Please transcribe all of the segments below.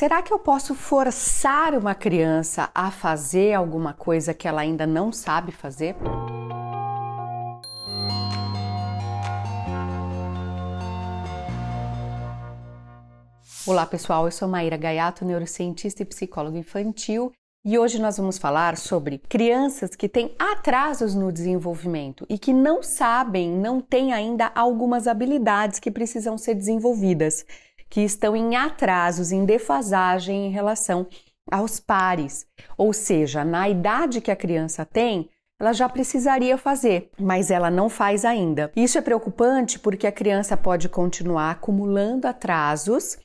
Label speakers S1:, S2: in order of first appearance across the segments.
S1: Será que eu posso forçar uma criança a fazer alguma coisa que ela ainda não sabe fazer? Olá pessoal, eu sou Maíra Gaiato, neurocientista e psicóloga infantil, e hoje nós vamos falar sobre crianças que têm atrasos no desenvolvimento e que não sabem, não têm ainda algumas habilidades que precisam ser desenvolvidas que estão em atrasos, em defasagem em relação aos pares. Ou seja, na idade que a criança tem, ela já precisaria fazer, mas ela não faz ainda. Isso é preocupante porque a criança pode continuar acumulando atrasos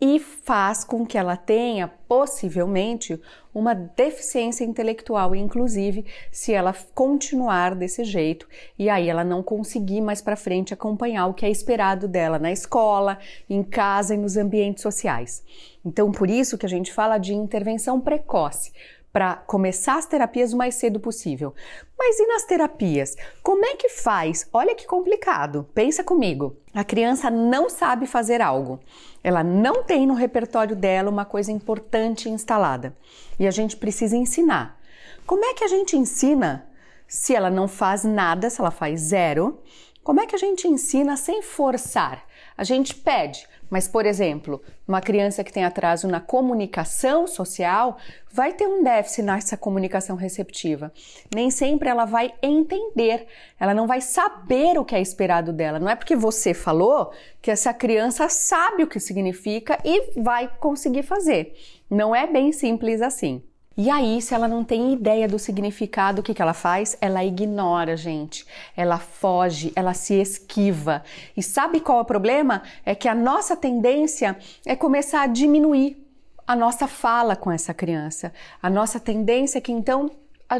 S1: e faz com que ela tenha, possivelmente, uma deficiência intelectual, inclusive, se ela continuar desse jeito e aí ela não conseguir mais para frente acompanhar o que é esperado dela na escola, em casa e nos ambientes sociais. Então, por isso que a gente fala de intervenção precoce para começar as terapias o mais cedo possível. Mas e nas terapias? Como é que faz? Olha que complicado. Pensa comigo. A criança não sabe fazer algo. Ela não tem no repertório dela uma coisa importante instalada. E a gente precisa ensinar. Como é que a gente ensina se ela não faz nada, se ela faz zero? Como é que a gente ensina sem forçar? A gente pede, mas, por exemplo, uma criança que tem atraso na comunicação social vai ter um déficit nessa comunicação receptiva. Nem sempre ela vai entender, ela não vai saber o que é esperado dela. Não é porque você falou que essa criança sabe o que significa e vai conseguir fazer. Não é bem simples assim. E aí, se ela não tem ideia do significado, o que, que ela faz? Ela ignora, gente. Ela foge, ela se esquiva. E sabe qual é o problema? É que a nossa tendência é começar a diminuir a nossa fala com essa criança. A nossa tendência é que então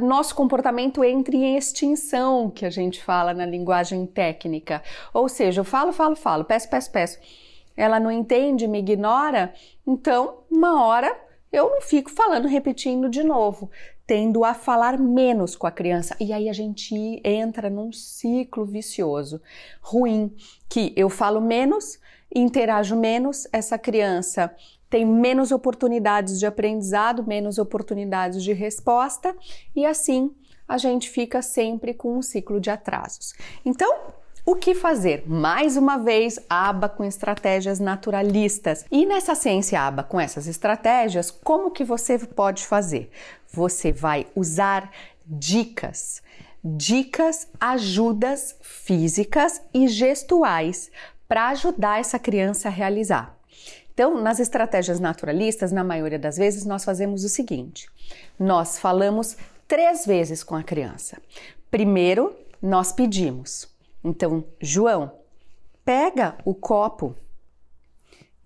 S1: nosso comportamento entre em extinção, que a gente fala na linguagem técnica. Ou seja, eu falo, falo, falo, peço, peço, peço. Ela não entende, me ignora, então uma hora eu não fico falando, repetindo de novo, tendo a falar menos com a criança. E aí a gente entra num ciclo vicioso ruim, que eu falo menos, interajo menos, essa criança tem menos oportunidades de aprendizado, menos oportunidades de resposta e assim a gente fica sempre com um ciclo de atrasos. Então, o que fazer? Mais uma vez, aba com estratégias naturalistas. E nessa ciência aba com essas estratégias, como que você pode fazer? Você vai usar dicas. Dicas, ajudas físicas e gestuais para ajudar essa criança a realizar. Então, nas estratégias naturalistas, na maioria das vezes, nós fazemos o seguinte: nós falamos três vezes com a criança. Primeiro, nós pedimos. Então, João, pega o copo.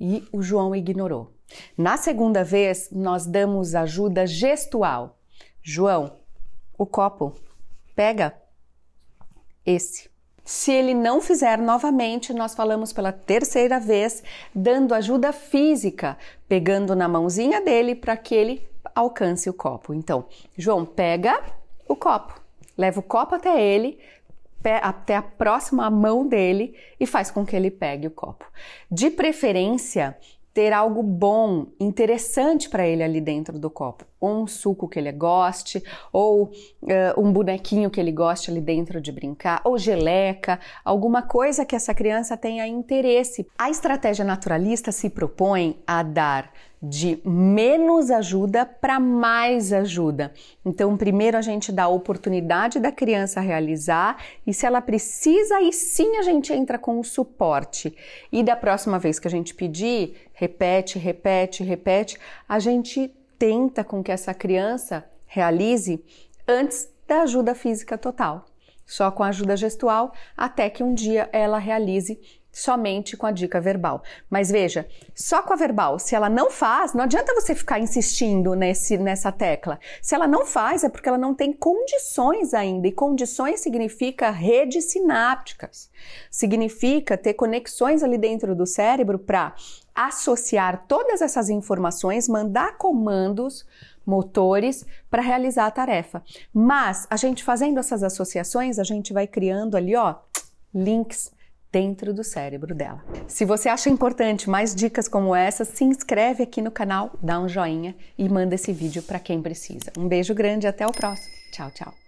S1: E o João ignorou. Na segunda vez, nós damos ajuda gestual. João, o copo, pega esse. Se ele não fizer novamente, nós falamos pela terceira vez, dando ajuda física, pegando na mãozinha dele para que ele alcance o copo. Então, João, pega o copo, leva o copo até ele, até a próxima mão dele e faz com que ele pegue o copo. De preferência, ter algo bom, interessante para ele ali dentro do copo. Um suco que ele goste, ou uh, um bonequinho que ele goste ali dentro de brincar, ou geleca, alguma coisa que essa criança tenha interesse. A estratégia naturalista se propõe a dar de menos ajuda para mais ajuda. Então, primeiro a gente dá a oportunidade da criança realizar e se ela precisa, aí sim a gente entra com o suporte. E da próxima vez que a gente pedir, repete, repete, repete, a gente tenta com que essa criança realize antes da ajuda física total. Só com a ajuda gestual, até que um dia ela realize somente com a dica verbal. Mas veja, só com a verbal, se ela não faz, não adianta você ficar insistindo nesse, nessa tecla. Se ela não faz, é porque ela não tem condições ainda, e condições significa redes sinápticas. Significa ter conexões ali dentro do cérebro para associar todas essas informações, mandar comandos motores para realizar a tarefa. Mas a gente fazendo essas associações, a gente vai criando ali, ó, links dentro do cérebro dela. Se você acha importante mais dicas como essa, se inscreve aqui no canal, dá um joinha e manda esse vídeo para quem precisa. Um beijo grande, até o próximo. Tchau, tchau.